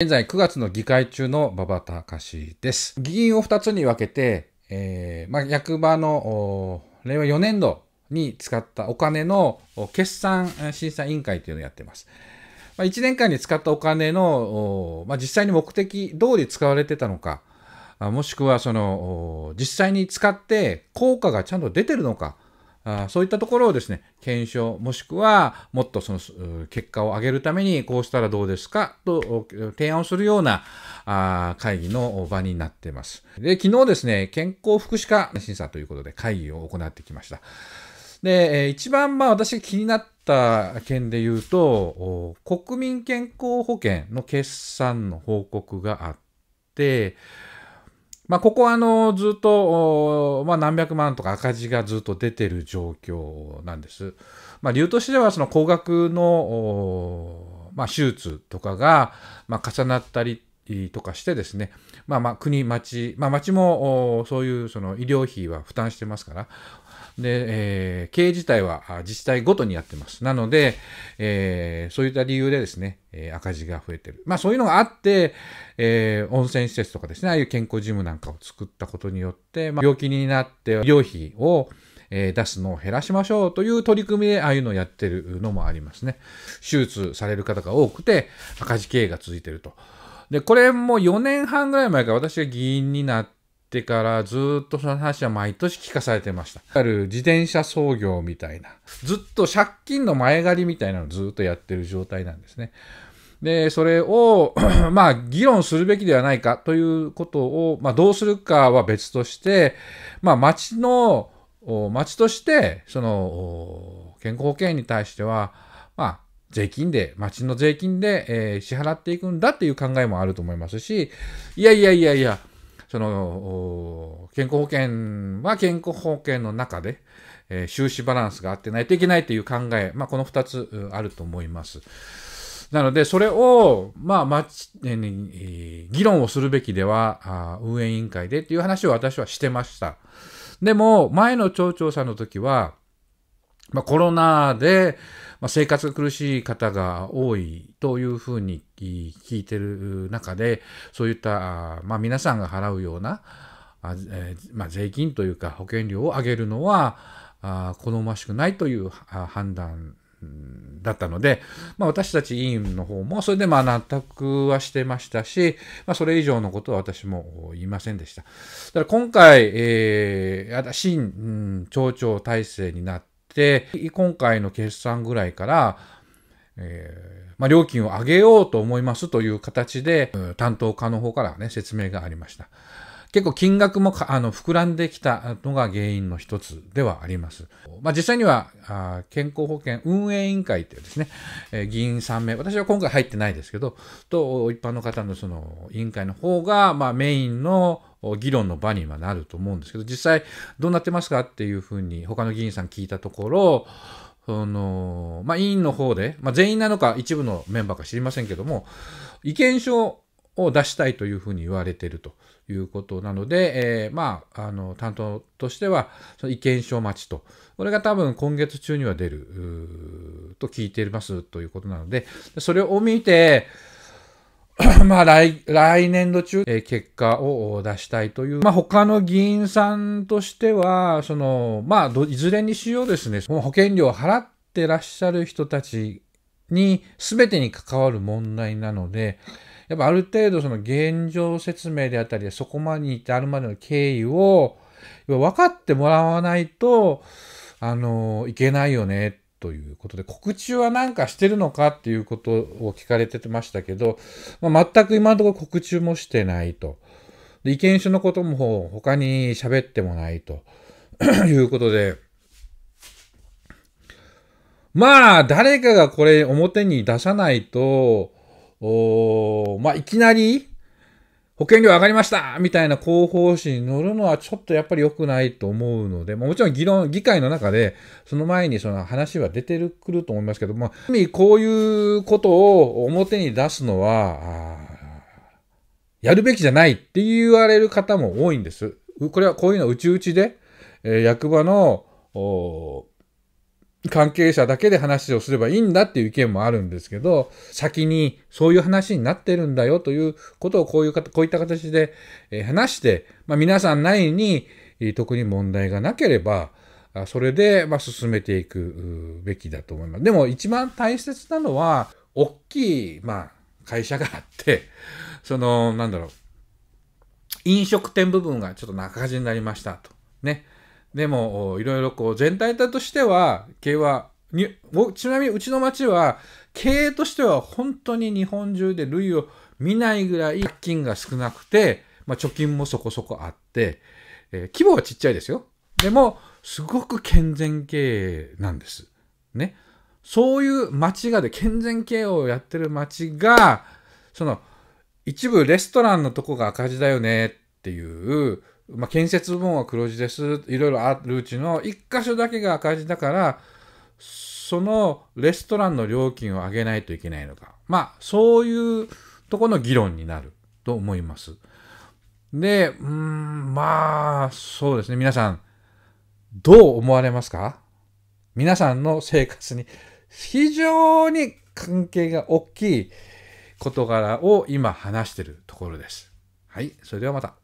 現在9月の議会中の馬場隆です。議員を2つに分けて、えー、まあ、役場の令和4年度に使ったお金の決算審査委員会というのをやっています。まあ、1年間に使ったお金の、まあ、実際に目的通り使われてたのか、もしくはその実際に使って効果がちゃんと出てるのか、あそういったところをですね、検証、もしくは、もっとその結果を上げるために、こうしたらどうですかと提案をするようなあ会議の場になっています。で、昨日ですね、健康福祉課審査ということで会議を行ってきました。で、一番まあ私が気になった件で言うと、国民健康保険の決算の報告があって、まあ、ここはあのずっと、まあ、何百万とか赤字がずっと出てる状況なんです。まあ、理由としてはその高額の、まあ、手術とかが、まあ、重なったりとかしてですね、まあ、まあ国町、まあ、町もそういうその医療費は負担してますから、で、えー、経営自体は自治体ごとにやってます。なので、えー、そういった理由でですね、えー、赤字が増えてる。まあそういうのがあって、えー、温泉施設とかですね、ああいう健康ジムなんかを作ったことによって、まあ、病気になって医療費をえー、出すのを減らしましょうという取り組みでああいうのをやってるのもありますね。手術される方が多くて赤字経営が続いてると。で、これも4年半ぐらい前から私が議員になっててからずっとその話は毎年聞かされてました。ある自転車操業みたいな、ずっと借金の前借りみたいなのをずっとやってる状態なんですね。で、それを まあ、議論するべきではないかということを、まあ、どうするかは別として、まあ、町の、町として、その、健康保険に対しては、まあ、税金で、町の税金で、えー、支払っていくんだっていう考えもあると思いますし、いやいやいやいや、その、健康保険は健康保険の中で、えー、収支バランスが合ってないといけないという考え、まあ、この2つあると思います。なので、それを、まあ、まち、えー、議論をするべきでは、運営委員会でっていう話を私はしてました。でも、前の町長さんの時は、まあ、コロナで、まあ、生活が苦しい方が多いというふうに聞いてる中で、そういった、まあ、皆さんが払うような、あえー、まあ、税金というか保険料を上げるのはあ好ましくないという判断だったので、まあ、私たち委員の方もそれでまあ納得はしてましたし、まあ、それ以上のことは私も言いませんでした。だから今回、えー、新、うん、町長体制になって、今回の決算ぐらいから、えー、まあ、料金を上げようと思いますという形で、担当課の方からね、説明がありました。結構金額もあの膨らんできたのが原因の一つではあります。まあ、実際にはあ健康保険運営委員会というですね、えー、議員3名、私は今回入ってないですけど、と一般の方のその委員会の方が、まあ、メインの議論の場にはなると思うんですけど、実際どうなってますかっていうふうに他の議員さん聞いたところ、その、まあ、委員の方で、まあ、全員なのか一部のメンバーか知りませんけども、意見書を出したいというふうに言われていると。いうことなので、えー、まあ、あの、担当としては、その意見書待ちと。これが多分今月中には出る、と聞いていますということなので、それを見て、まあ来、来年度中、えー、結果を出したいという、まあ、他の議員さんとしては、その、まあ、いずれにしようですね、保険料を払ってらっしゃる人たちに全てに関わる問題なので、やっぱある程度その現状説明であったり、そこまでに至るまでの経緯を分かってもらわないと、あの、いけないよね、ということで、告知は何かしてるのかっていうことを聞かれてましたけど、まあ、全く今のところ告知もしてないと。で意見書のことも他に喋ってもないと いうことで、まあ、誰かがこれ表に出さないと、おまあ、いきなり、保険料上がりましたみたいな広報誌に乗るのはちょっとやっぱり良くないと思うので、もちろん議論、議会の中で、その前にその話は出てくると思いますけど、まあ、こういうことを表に出すのは、やるべきじゃないって言われる方も多いんです。これはこういうのうちうちで、えー、役場の、関係者だけで話をすればいいんだっていう意見もあるんですけど、先にそういう話になってるんだよということをこういうこういった形で話して、まあ、皆さん内に特に問題がなければ、それでま進めていくべきだと思います。でも一番大切なのは、大きい、まあ、会社があって、その、なんだろう、飲食店部分がちょっと中火事になりましたと。ね。でもいろいろこう全体だとしては経営はちなみにうちの町は経営としては本当に日本中で類を見ないぐらい借金が少なくて、まあ、貯金もそこそこあって、えー、規模はちっちゃいですよでもすごく健全経営なんです。ね、そういう町がで健全経営をやってる町がその一部レストランのとこが赤字だよねっていうまあ、建設部門は黒字です、いろいろあるうちの1箇所だけが赤字だから、そのレストランの料金を上げないといけないのか。まあ、そういうとこの議論になると思います。で、うん、まあ、そうですね。皆さん、どう思われますか皆さんの生活に非常に関係が大きい事柄を今話しているところです。はい、それではまた。